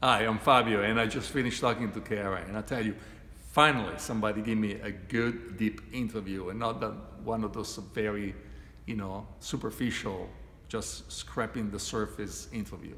Hi, I'm Fabio, and I just finished talking to Kara, and I tell you, finally, somebody gave me a good, deep interview, and not that one of those very, you know, superficial, just scraping the surface interview.